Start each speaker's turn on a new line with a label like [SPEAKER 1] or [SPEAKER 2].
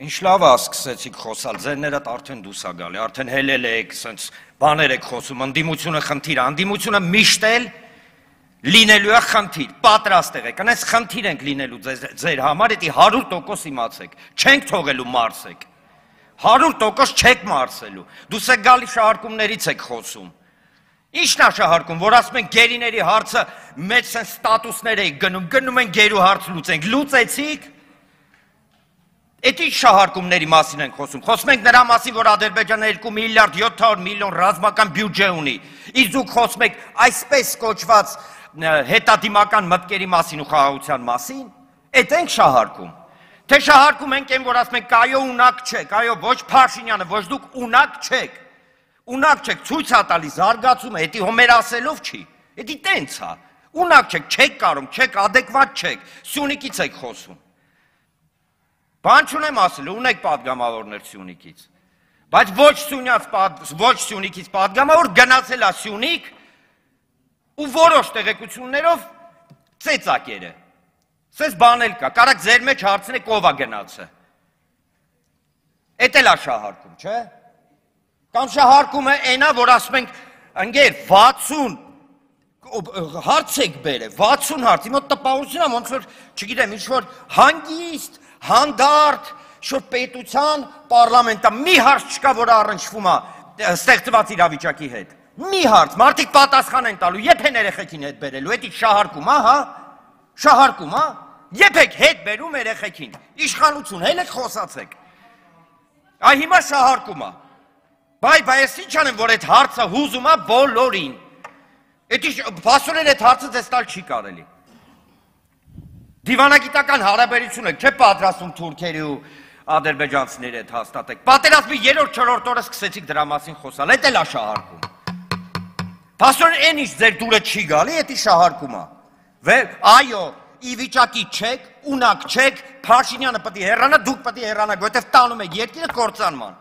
[SPEAKER 1] Ինչ լավ է սկսեցիք խոսալ, ձերներդ արդեն դուս է գալի, արդեն հելել եք, սենց բաներ եք խոսում, ընդդիմությունը խնդիր, անդիմությունը միշտ էլ լինելու է խնդիր, պատրաստ եղեք, անենց խնդիր ենք լինելու ձեր համար, էտի 100% իմացեք, չենք թողելու մարսեք, 100% չեք մարսելու, դուս եք գալի շահարկումներից եք խոսում, Ինչն է շահարկում, որ ասում են գերիների հարցը մեծ սեն ստատուսներ էի գնում, գնում են գերու հարց լուծենք, լուծեցիք, լուծեցիք, Էդ ինչ շահարկումների մասին ենք խոսում։ Խոսում ենք նրա մասին, որ Ադրբեջանը 2 միլիարդ 700 միլիոն ռազմական բյուջե ունի։ Իսկ դուք խոսում եք այսպես կոչված հետադիմական մտքերի մասին ու խաղաղության մասին։ Էդ ենք շահարկում։ Թե շահարկում ենք այն, որ ասում ենք այո ունակ չեք, այո ոչ Փաշինյանը, ոչ դուք ունակ չեք։ Ունակ չեք, ցույց է տալի զարգացումը, դա հոմեր ասելով չի։ Դա տենց է։ Ունակ չեք, չեք կարող, չեք, ադեկվատ չեք։ Սյունիկից եք խոսում։ Բան չունեմ ասելու, ունեք падգամավորներ Սյունիքից։ Բայց ոչ Սյունյաց ոչ Սյունիքից падգամավոր գնացել է Սյունիք ու որոշ տեղեկություններով ծեծակերը։ Սես բանել կա, կարակ ձեր մեջ հարցնեք ով է գնացը։ Էդ էլ է շահարկում, չէ՞։ Կամ շահարկում է այնա, որ ասում ենք, ընկեր 60 հարց եք բերել, 60 հարց։ Իմ մոտ տպավորությունա ոնց որ, չգիտեմ, ինչ որ հանգիստ հանդարտ շուտ պետության պարլամենտը մի հարց չկա, որը առնչվում է ստեղծված իրավիճակի հետ։ Մի հարց, մարդիկ պատասխան են տալու, եթե երեխեքին հետ բերելու, դա շահարկում է, հա? Շահարկում է։ Եփեք հետ բերում երեխեքին։ Իշխանություն, հենց էլ խոսացեք։ Այ հիմա շահարկում է։ Բայ, բայ, ես ի՞նչ անեմ, որ այդ հարցը հուզում է բոլորին։ Դա փաստորեն այդ հարցը ձեզ տալ չի կարելի։ Դիվանագիտական հարաբերությունը չէ պատրաստում թուրքերի ու ադրբեջանցիների հետ հաստատեք։ Պատերազմի 3-4 օրը սկսեցիք դրա մասին խոսալ, էդ էլ է շահարկում։ Փաստորեն այն ինչ ձեր դուրը չի գալի, էդի շահարկումա։ Վեր, այո, ի վիճակի չեք, ունակ չեք, Փաշինյանը պետք է հեռանա, դուք պետք է հեռանաք, որովհետև տանում եք երկիրը կործանման։